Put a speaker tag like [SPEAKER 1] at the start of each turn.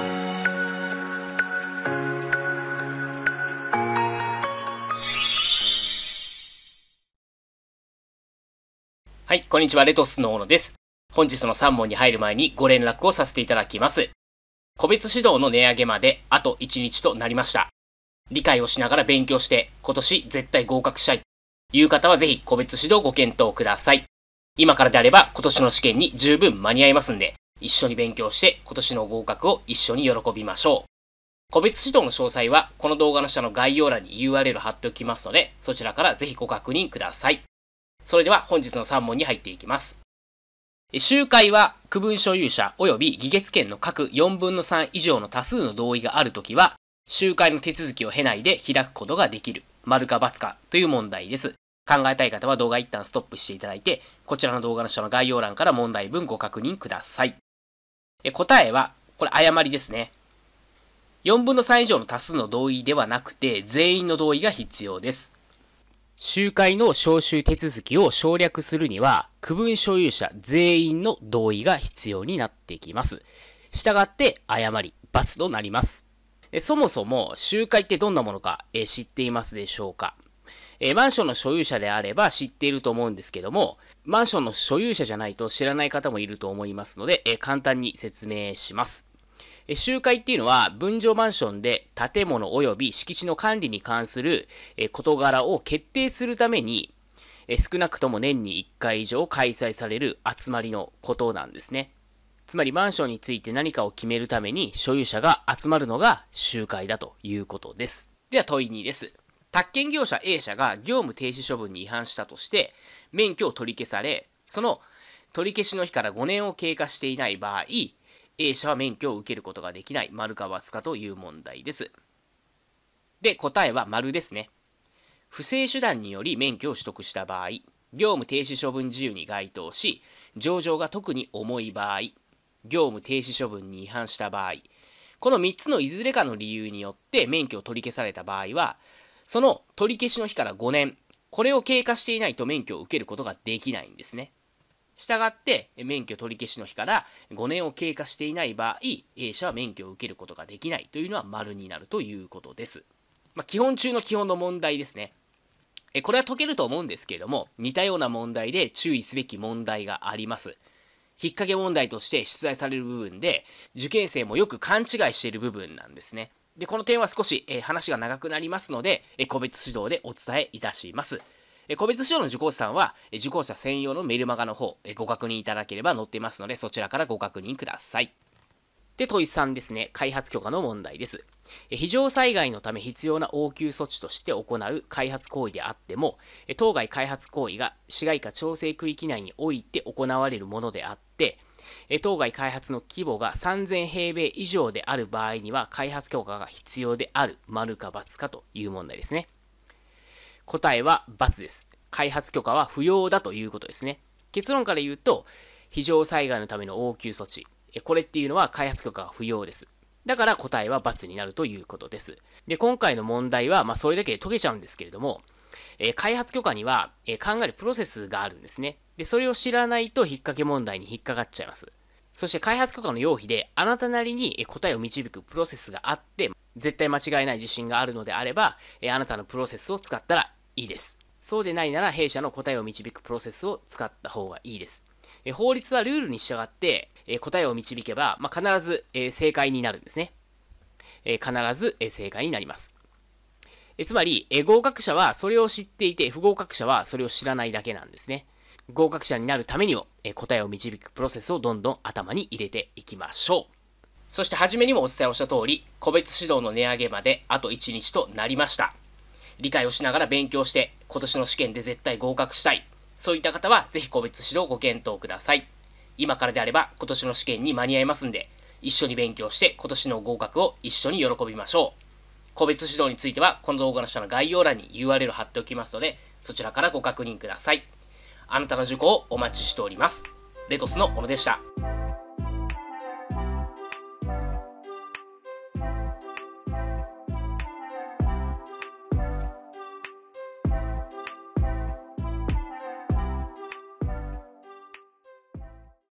[SPEAKER 1] はい、こんにちは、レトスの小野です。本日の3問に入る前にご連絡をさせていただきます。個別指導の値上げまであと1日となりました。理解をしながら勉強して、今年絶対合格したい。という方はぜひ個別指導ご検討ください。今からであれば今年の試験に十分間に合いますんで、一緒に勉強して今年の合格を一緒に喜びましょう。個別指導の詳細はこの動画の下の概要欄に URL 貼っておきますので、そちらからぜひご確認ください。それでは本日の3問に入っていきます。集会は区分所有者及び議決権の各4分の3以上の多数の同意があるときは、集会の手続きを経ないで開くことができる、丸か×かという問題です。考えたい方は動画一旦ストップしていただいて、こちらの動画の下の概要欄から問題文ご確認ください。え答えは、これ誤りですね。4分の3以上の多数の同意ではなくて、全員の同意が必要です。集会の招集手続きを省略するには、区分所有者全員の同意が必要になってきます。したがって、誤り、罰となります。そもそも集会ってどんなものか、え知っていますでしょうかえー、マンションの所有者であれば知っていると思うんですけども、マンションの所有者じゃないと知らない方もいると思いますので、えー、簡単に説明します。え集会っていうのは、分譲マンションで建物及び敷地の管理に関する、え事柄を決定するために、え少なくとも年に1回以上開催される集まりのことなんですね。つまりマンションについて何かを決めるために所有者が集まるのが集会だということです。では問い2です。宅建業者 A 社が業務停止処分に違反したとして、免許を取り消され、その取り消しの日から5年を経過していない場合、A 社は免許を受けることができない、丸か×かという問題です。で、答えは丸ですね。不正手段により免許を取得した場合、業務停止処分自由に該当し、上場が特に重い場合、業務停止処分に違反した場合、この3つのいずれかの理由によって免許を取り消された場合は、その取り消しの日から5年、これを経過していないと免許を受けることができないんですね。したがって、免許取り消しの日から5年を経過していない場合、A 社は免許を受けることができないというのは丸になるということです。まあ、基本中の基本の問題ですね。えこれは解けると思うんですけれども、似たような問題で注意すべき問題があります。引っ掛け問題として出題される部分で、受験生もよく勘違いしている部分なんですね。で、この点は少し、え話が長くなりますので、え個別指導でお伝えいたします。え個別指導の受講者さんは、え受講者専用のメルマガの方、えご確認いただければ載ってますので、そちらからご確認ください。で、問い3ですね。開発許可の問題です。非常災害のため必要な応急措置として行う開発行為であっても、当該開発行為が市街化調整区域内において行われるものであって、当該開発の規模が3000平米以上である場合には開発許可が必要である、丸か×かという問題ですね。答えは×です。開発許可は不要だということですね。結論から言うと、非常災害のための応急措置。これっていうのは開発許可が不要です。だから答えは×になるということです。で、今回の問題は、まあ、それだけで解けちゃうんですけれども、え開発許可には、え考えるプロセスがあるんですね。で、それを知らないと引っ掛け問題に引っかかっちゃいます。そして開発許可の要否で、あなたなりに答えを導くプロセスがあって、絶対間違いない自信があるのであれば、えあなたのプロセスを使ったらいいです。そうでないなら弊社の答えを導くプロセスを使った方がいいです。え法律はルールに従って、え答えを導けば、まあ、必ず、え正解になるんですね。え必ず、え正解になります。えつまり、え合格者はそれを知っていて、不合格者はそれを知らないだけなんですね。合格者になるためにも、え答えを導くプロセスをどんどん頭に入れていきましょう。そして初めにもお伝えをした通り、個別指導の値上げまであと1日となりました。理解をしながら勉強して、今年の試験で絶対合格したい。そういった方は、ぜひ個別指導ご検討ください。今からであれば、今年の試験に間に合いますんで、一緒に勉強して、今年の合格を一緒に喜びましょう。個別指導については、この動画の下の概要欄に URL 貼っておきますので、そちらからご確認ください。あなたの受講をお待ちしております。レトスの小野でした。